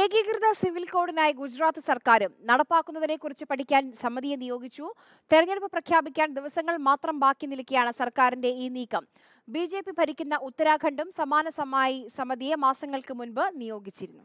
ഏകീകൃത സിവിൽ കോഡിനായി ഗുജറാത്ത് സർക്കാരും നടപ്പാക്കുന്നതിനെക്കുറിച്ച് പഠിക്കാൻ സമിതിയെ നിയോഗിച്ചു തെരഞ്ഞെടുപ്പ് പ്രഖ്യാപിക്കാൻ ദിവസങ്ങൾ മാത്രം ബാക്കി നിൽക്കുകയാണ് സർക്കാരിന്റെ ഈ നീക്കം ബി ഭരിക്കുന്ന ഉത്തരാഖണ്ഡും സമാനസമായി സമിതിയെ മാസങ്ങൾക്ക് മുൻപ് നിയോഗിച്ചിരുന്നു